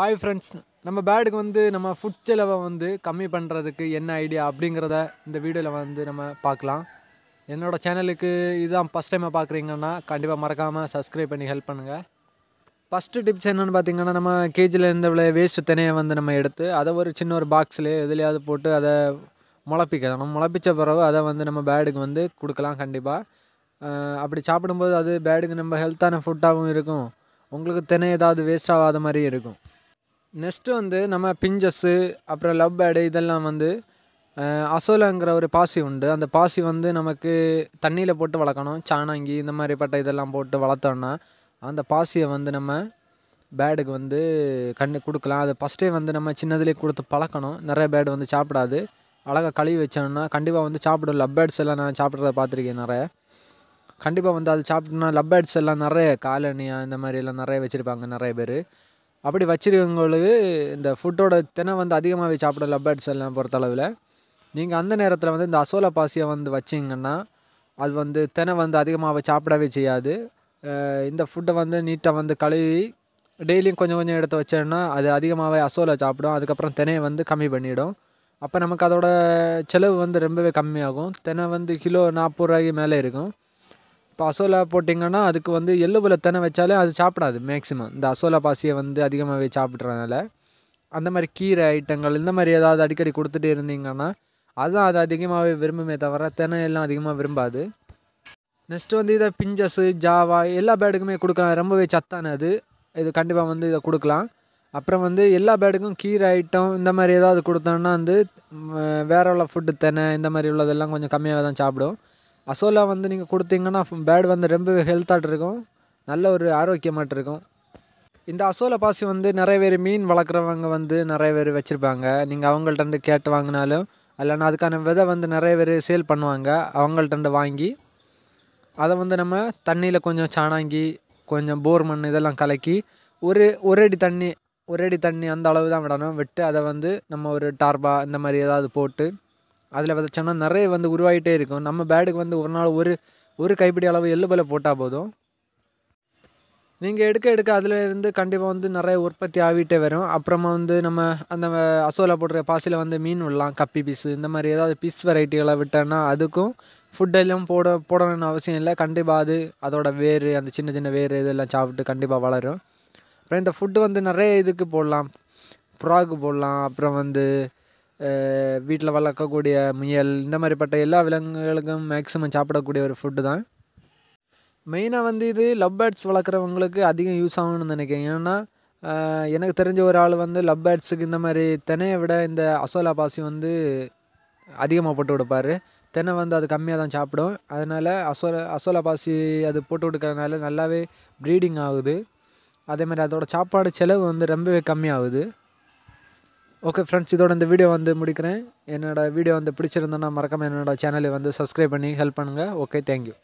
hi friends நம்ம பேடுக்கு வந்து நம்ம ஃபுட் செலவை வந்து கம்மி பண்ணுறதுக்கு என்ன ஐடியா அப்படிங்கிறத இந்த வீடியோவில் வந்து நம்ம பார்க்கலாம் என்னோடய சேனலுக்கு இதுதான் ஃபஸ்ட் டைமாக பார்க்குறீங்கன்னா கண்டிப்பாக மறக்காமல் சப்ஸ்கிரைப் பண்ணி ஹெல்ப் பண்ணுங்கள் ஃபஸ்ட்டு டிப்ஸ் என்னென்னு பார்த்தீங்கன்னா நம்ம கேஜியில் விளைய வேஸ்ட்டு தினையை வந்து நம்ம எடுத்து அதை ஒரு சின்ன ஒரு பாக்ஸ்லேயே எதுலையாவது போட்டு அதை முளப்பிக்கலாம் நம்ம முளப்பிச்ச பிறகு அதை வந்து நம்ம பேடுக்கு வந்து கொடுக்கலாம் கண்டிப்பாக அப்படி சாப்பிடும்போது அது பேடுக்கு நம்ம ஹெல்த்தான ஃபுட்டாகவும் இருக்கும் உங்களுக்கு தினை ஏதாவது வேஸ்ட் ஆகாத மாதிரி இருக்கும் நெக்ஸ்ட்டு வந்து நம்ம பிஞ்சஸ்ஸு அப்புறம் லவ் பேடு இதெல்லாம் வந்து அசோலாங்கிற ஒரு பாசி உண்டு அந்த பாசி வந்து நமக்கு தண்ணியில் போட்டு வளர்க்கணும் சாணாங்கி இந்த மாதிரி பட்டை இதெல்லாம் போட்டு வளர்த்தோன்னா அந்த பாசியை வந்து நம்ம பேடுக்கு வந்து கண்ணு கொடுக்கலாம் அது ஃபஸ்ட்டே வந்து நம்ம சின்னதுலேயே கொடுத்து பழக்கணும் நிறைய பேடு வந்து சாப்பிடாது அழகாக கழுவி வச்சோம்னா கண்டிப்பாக வந்து சாப்பிடும் லப் பேர்ட்ஸ் எல்லாம் நான் சாப்பிட்றத பார்த்துருக்கேன் நிறைய கண்டிப்பாக வந்து அது சாப்பிட்டோன்னா லப் பேர்ட்ஸ் எல்லாம் நிறைய காலனியாக இந்த மாதிரியெல்லாம் நிறைய வச்சுருப்பாங்க நிறைய பேர் அப்படி வச்சுருக்கவங்களுக்கு இந்த ஃபுட்டோட தினம் வந்து அதிகமாகவே சாப்பிட லப்பர்ட்ஸ் எல்லாம் பொறுத்தளவில் நீங்கள் அந்த நேரத்தில் வந்து இந்த அசோல பாசியை வந்து வச்சிங்கன்னா அது வந்து தினம் வந்து அதிகமாக சாப்பிடவே செய்யாது இந்த ஃபுட்டை வந்து நீட்டாக வந்து கழுவி டெய்லியும் கொஞ்சம் கொஞ்சம் எடுத்து வச்சோன்னா அது அதிகமாகவே அசோல சாப்பிடும் அதுக்கப்புறம் தினையை வந்து கம்மி பண்ணிவிடும் அப்போ நமக்கு அதோட செலவு வந்து ரொம்பவே கம்மியாகும் தினை வந்து கிலோ நாற்பது ரூபாய்க்கு மேலே இருக்கும் இப்போ அசோலா போட்டிங்கன்னா அதுக்கு வந்து எள்ளு பழத்தனை வச்சாலே அது சாப்பிடாது மேக்ஸிமம் இந்த அசோலா பாசியை வந்து அதிகமாகவே சாப்பிட்றதுனால அந்த மாதிரி கீரை ஐட்டங்கள் இந்த மாதிரி ஏதாவது அடிக்கடி கொடுத்துட்டே இருந்தீங்கன்னா அதுதான் அது அதிகமாகவே விரும்புமே தவிர தினையெல்லாம் அதிகமாக விரும்பாது நெக்ஸ்ட்டு வந்து இதை பிஞ்சஸ்ஸு ஜாவா எல்லா பேடுக்குமே கொடுக்கலாம் ரொம்பவே சத்தான அது இது கண்டிப்பாக வந்து இதை கொடுக்கலாம் அப்புறம் வந்து எல்லா பேடுக்கும் கீரை ஐட்டம் இந்த மாதிரி ஏதாவது கொடுத்தோன்னா வந்து வேறு உள்ள ஃபுட்டு தினை இந்த மாதிரி உள்ளதெல்லாம் கொஞ்சம் கம்மியாக தான் சாப்பிடும் அசோலா வந்து நீங்கள் கொடுத்தீங்கன்னா பேட் வந்து ரொம்பவே ஹெல்த்தாக இருக்கும் நல்ல ஒரு ஆரோக்கியமாக இருக்கும் இந்த அசோலா பாசி வந்து நிறைய பேர் மீன் வளர்க்குறவங்க வந்து நிறைய பேர் வச்சுருப்பாங்க நீங்கள் அவங்கள்ட்ட கேட்டு வாங்கினாலும் இல்லைன்னா அதுக்கான விதை வந்து நிறைய பேர் சேல் பண்ணுவாங்க அவங்கள்ட்ட வாங்கி அதை வந்து நம்ம தண்ணியில் கொஞ்சம் சாணாங்கி கொஞ்சம் போர் மண் இதெல்லாம் கலக்கி ஒரு ஒரு அடி தண்ணி ஒரு அடி தண்ணி அந்த அளவு தான் விடணும் விட்டு அதை வந்து நம்ம ஒரு டார்பா இந்த மாதிரி ஏதாவது போட்டு அதில் விதைச்சோம்னா நிறைய வந்து உருவாகிட்டே இருக்கும் நம்ம பேடுக்கு வந்து ஒரு நாள் ஒரு ஒரு கைப்பிடி அளவு எள்ளு பல போட்டால் போதும் நீங்கள் எடுக்க எடுக்க அதிலேருந்து கண்டிப்பாக வந்து நிறைய உற்பத்தி ஆகிட்டே வரும் அப்புறமா வந்து நம்ம அந்த அசோலா போடுற பாசியில் வந்து மீன் விடலாம் கப்பி பீஸு இந்த மாதிரி ஏதாவது பீஸ் வெரைட்டிகளை விட்டோன்னா அதுக்கும் ஃபுட்டெல்லாம் போட போடணும்னு அவசியம் இல்லை கண்டிப்பாக அது அதோட வேர் அந்த சின்ன சின்ன வேர் இதெல்லாம் சாப்பிட்டு கண்டிப்பாக வளரும் அப்புறம் இந்த ஃபுட்டு வந்து நிறைய இதுக்கு போடலாம் ப்ராகு போடலாம் அப்புறம் வந்து வீட்டில் வளர்க்கக்கூடிய முயல் இந்த மாதிரிப்பட்ட எல்லா விலங்குகளுக்கும் மேக்ஸிமம் சாப்பிடக்கூடிய ஒரு ஃபுட்டு தான் மெயினாக வந்து இது லவ் பேர்ட்ஸ் வளர்க்குறவங்களுக்கு அதிகம் யூஸ் ஆகும்னு நினைக்கிறேன் ஏன்னா எனக்கு தெரிஞ்ச ஒரு ஆள் வந்து லவ் பேர்ட்ஸுக்கு இந்த மாதிரி தினையை விட இந்த அசோலா பாசி வந்து அதிகமாக போட்டு கொடுப்பார் தென்னை வந்து அது கம்மியாக தான் சாப்பிடும் அதனால் அசோலா அசோலா பாசி அது போட்டு கொடுக்கறதுனால நல்லாவே ப்ரீடிங் ஆகுது அதேமாதிரி அதோடய சாப்பாடு செலவு வந்து ரொம்பவே கம்மியாகுது ஓகே ஃப்ரெண்ட்ஸ் இதோட இந்த வீடியோ வந்து முடிக்கிறேன் என்னோடய வீடியோ வந்து பிடிச்சிருந்தோன்னா மறக்காமல் என்னோடய சேனலை வந்து சப்ஸ்கிரைப் பண்ணி ஹெல்ப் பண்ணுங்கள் ஓகே தேங்க்யூ